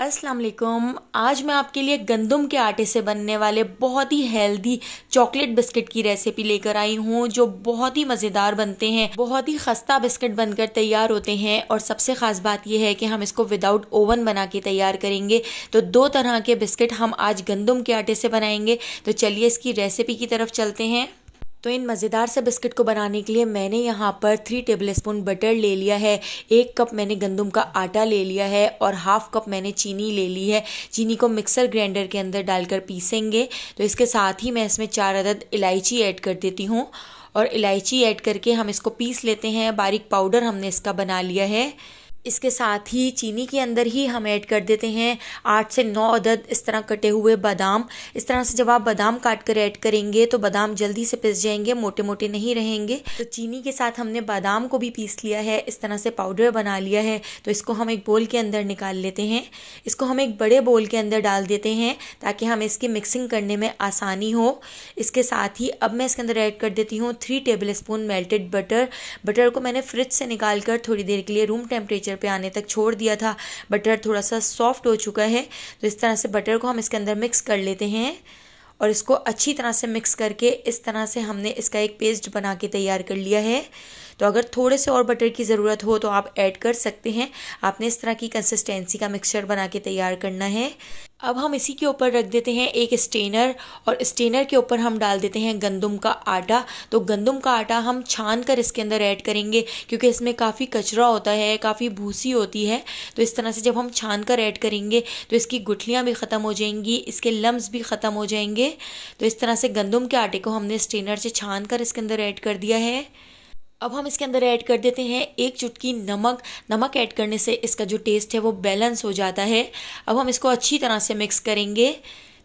अस्सलाम वालेकुम आज मैं आपके लिए गंदम के आटे से बनने वाले बहुत ही हेल्दी चॉकलेट बिस्किट की रेसिपी लेकर आई हूँ जो बहुत ही मज़ेदार बनते हैं बहुत ही खस्ता बिस्किट बनकर तैयार होते हैं और सबसे ख़ास बात यह है कि हम इसको विदाउट ओवन बना के तैयार करेंगे तो दो तरह के बिस्किट हम आज गंदम के आटे से बनाएंगे तो चलिए इसकी रेसिपी की तरफ चलते हैं तो इन मज़ेदार से बिस्किट को बनाने के लिए मैंने यहाँ पर थ्री टेबल स्पून बटर ले लिया है एक कप मैंने गंदम का आटा ले लिया है और हाफ कप मैंने चीनी ले ली है चीनी को मिक्सर ग्राइंडर के अंदर डालकर पीसेंगे तो इसके साथ ही मैं इसमें चार अदद इलायची ऐड कर देती हूँ और इलायची ऐड करके हम इसको पीस लेते हैं बारीक पाउडर हमने इसका बना लिया है इसके साथ ही चीनी के अंदर ही हम ऐड कर देते हैं आठ से नौ अदद इस तरह कटे हुए बादाम इस तरह से जब आप बादाम काट कर ऐड करेंगे तो बादाम जल्दी से पिस जाएंगे मोटे मोटे नहीं रहेंगे तो चीनी के साथ हमने बादाम को भी पीस लिया है इस तरह से पाउडर बना लिया है तो इसको हम एक बोल के अंदर निकाल लेते हैं इसको हम एक बड़े बोल के अंदर डाल देते हैं ताकि हम इसकी मिक्सिंग करने में आसानी हो इसके साथ ही अब मैं इसके अंदर ऐड कर देती हूँ three tablespoon melted butter butter को मैंने फ्रिज से निकाल कर थोड़ी देर के लिए रूम टेम्परेचर टेम्परेचर पे आने तक छोड़ दिया था बटर थोड़ा सा सॉफ्ट हो चुका है तो इस तरह से बटर को हम इसके अंदर मिक्स कर लेते हैं और इसको अच्छी तरह से मिक्स करके इस तरह से हमने इसका एक पेस्ट बना के तैयार कर लिया है तो अगर थोड़े से और बटर की ज़रूरत हो तो आप ऐड कर सकते हैं आपने इस तरह की कंसिस्टेंसी का मिक्सचर बना के तैयार करना है अब हम इसी के ऊपर रख देते हैं एक स्टेनर और स्टेनर के ऊपर हम डाल देते हैं गंदम का आटा तो गंदम का आटा हम छान कर इसके अंदर ऐड करेंगे क्योंकि इसमें काफ़ी कचरा होता है काफ़ी भूसी होती है तो इस तरह से जब हम छान कर ऐड करेंगे तो इसकी गुठलियाँ भी ख़त्म हो जाएंगी इसके लम्ब भी ख़त्म हो जाएंगे तो इस तरह से गंदम के आटे को हमने स्टेनर से छान कर इसके अंदर ऐड कर दिया है अब हम इसके अंदर ऐड कर देते हैं एक चुटकी नमक नमक ऐड करने से इसका जो टेस्ट है वो बैलेंस हो जाता है अब हम इसको अच्छी तरह से मिक्स करेंगे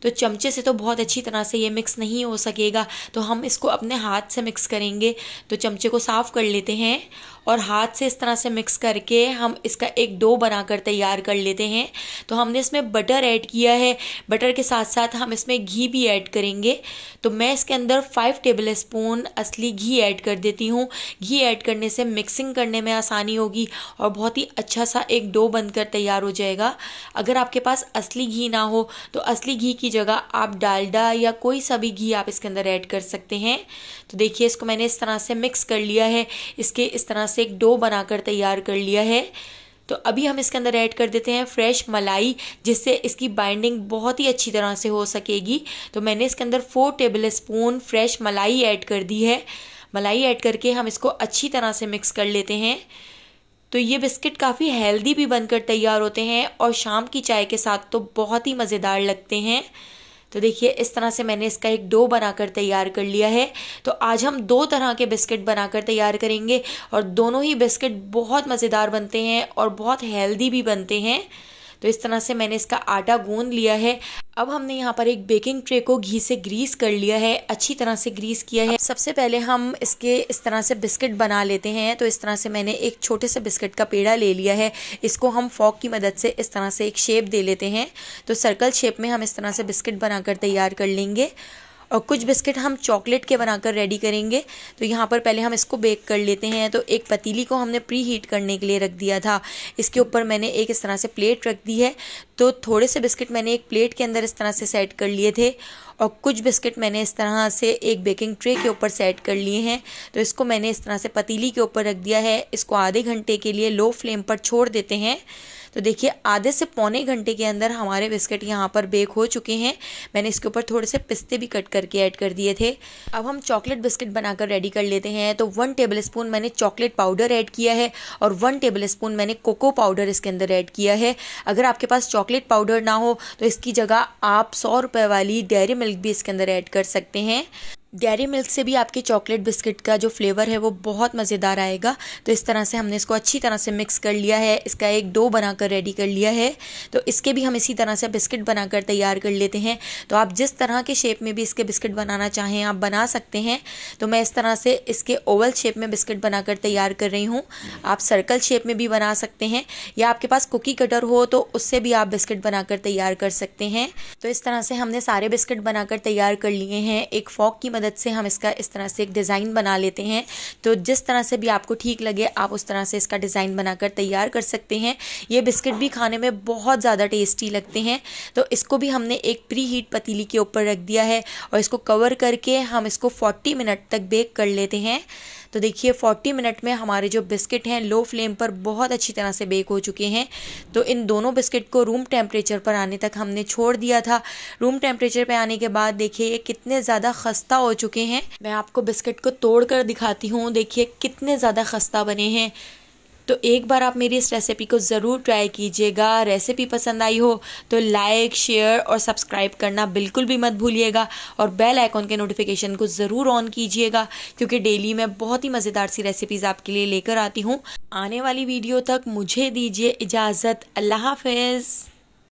तो चमचे से तो बहुत अच्छी तरह से ये मिक्स नहीं हो सकेगा तो हम इसको अपने हाथ से मिक्स करेंगे तो चमचे को साफ़ कर लेते हैं और हाथ से इस तरह से मिक्स करके हम इसका एक डो बनाकर तैयार कर लेते हैं तो हमने इसमें बटर ऐड किया है बटर के साथ साथ हम इसमें घी भी ऐड करेंगे तो मैं इसके अंदर फाइव टेबल स्पून असली घी ऐड कर देती हूँ घी ऐड करने से मिक्सिंग करने में आसानी होगी और बहुत ही अच्छा सा एक डो बनकर तैयार हो जाएगा अगर आपके पास असली घी ना हो तो असली घी की जगह आप डालडा या कोई सा भी घी आप इसके अंदर ऐड कर सकते हैं तो देखिए इसको मैंने इस तरह से मिक्स कर लिया है इसके इस तरह से एक डो बनाकर तैयार कर लिया है तो अभी हम इसके अंदर ऐड कर देते हैं फ्रेश मलाई जिससे इसकी बाइंडिंग बहुत ही अच्छी तरह से हो सकेगी तो मैंने इसके अंदर फोर टेबल स्पून फ्रेश मलाई ऐड कर दी है मलाई ऐड करके हम इसको अच्छी तरह से मिक्स कर लेते हैं तो ये बिस्किट काफ़ी हेल्दी भी बनकर तैयार होते हैं और शाम की चाय के साथ तो बहुत ही मज़ेदार लगते हैं तो देखिए इस तरह से मैंने इसका एक डो बनाकर तैयार कर लिया है तो आज हम दो तरह के बिस्किट बनाकर तैयार करेंगे और दोनों ही बिस्किट बहुत मज़ेदार बनते हैं और बहुत हेल्दी भी बनते हैं तो इस तरह से मैंने इसका आटा गूंद लिया है अब हमने यहाँ पर एक बेकिंग ट्रे को घी से ग्रीस कर लिया है अच्छी तरह से ग्रीस किया है सबसे पहले हम इसके इस तरह से बिस्किट बना लेते हैं तो इस तरह से मैंने एक छोटे से बिस्किट का पेड़ा ले लिया है इसको हम फॉक की मदद से इस तरह से एक शेप दे लेते हैं तो सर्कल शेप में हम इस तरह से बिस्किट बनाकर तैयार कर लेंगे और कुछ बिस्किट हम चॉकलेट के बनाकर रेडी करेंगे तो यहाँ पर पहले हम इसको बेक कर लेते हैं तो एक पतीली को हमने प्री हीट करने के लिए रख दिया था इसके ऊपर मैंने एक इस तरह से प्लेट रख दी है तो थोड़े से बिस्किट मैंने एक प्लेट के अंदर इस तरह से सेट कर लिए थे और कुछ बिस्किट मैंने इस तरह से एक बेकिंग ट्रे के ऊपर सेट कर लिए हैं तो इसको मैंने इस तरह से पतीली के ऊपर रख दिया है इसको आधे घंटे के लिए लो फ्लेम पर छोड़ देते हैं तो देखिए आधे से पौने घंटे के अंदर हमारे बिस्किट यहाँ पर बेक हो चुके हैं मैंने इसके ऊपर थोड़े से पिस्ते भी कट करके ऐड कर दिए थे अब हम चॉकलेट बिस्किट बनाकर रेडी कर लेते हैं तो वन टेबल स्पून मैंने चॉकलेट पाउडर ऐड किया है और वन टेबल स्पून मैंने कोको पाउडर इसके अंदर ऐड किया है अगर आपके पास चॉकलेट पाउडर ना हो तो इसकी जगह आप सौ रुपये वाली डेयरी मिल्क भी इसके अंदर ऐड कर सकते हैं डेयरी मिल्क से भी आपके चॉकलेट बिस्किट का जो फ्लेवर है वो बहुत मज़ेदार आएगा तो इस तरह से हमने इसको अच्छी तरह से मिक्स कर लिया है इसका एक डो बनाकर रेडी कर लिया है तो इसके भी हम इसी तरह से बिस्किट बनाकर तैयार कर लेते हैं तो आप जिस तरह के शेप में भी इसके बिस्किट बनाना चाहें आप बना सकते हैं तो मैं इस तरह से इसके ओवल शेप में बिस्किट बनाकर तैयार कर रही हूँ आप सर्कल शेप में भी बना सकते हैं या आपके पास कुकी कटर हो तो उससे भी आप बिस्किट बनाकर तैयार कर सकते हैं तो इस तरह से हमने सारे बिस्किट बनाकर तैयार कर लिए हैं एक फॉक की मदद मदद से हम इसका इस तरह से एक डिज़ाइन बना लेते हैं तो जिस तरह से भी आपको ठीक लगे आप उस तरह से इसका डिज़ाइन बनाकर तैयार कर सकते हैं ये बिस्किट भी खाने में बहुत ज़्यादा टेस्टी लगते हैं तो इसको भी हमने एक प्री हीट पतीली के ऊपर रख दिया है और इसको कवर करके हम इसको 40 मिनट तक बेक कर लेते हैं तो देखिए 40 मिनट में हमारे जो बिस्किट हैं लो फ्लेम पर बहुत अच्छी तरह से बेक हो चुके हैं तो इन दोनों बिस्किट को रूम टेम्परेचर पर आने तक हमने छोड़ दिया था रूम टेम्परेचर पर आने के बाद देखिए ये कितने ज़्यादा खस्ता हो चुके हैं मैं आपको बिस्किट को तोड़ कर दिखाती हूँ देखिए कितने ज़्यादा खस्ता बने हैं तो एक बार आप मेरी इस रेसिपी को ज़रूर ट्राई कीजिएगा रेसिपी पसंद आई हो तो लाइक शेयर और सब्सक्राइब करना बिल्कुल भी मत भूलिएगा और बेल आइकॉन के नोटिफिकेशन को ज़रूर ऑन कीजिएगा क्योंकि डेली मैं बहुत ही मज़ेदार सी रेसिपीज़ आपके लिए लेकर आती हूँ आने वाली वीडियो तक मुझे दीजिए इजाज़त अल्लाह हाफिज़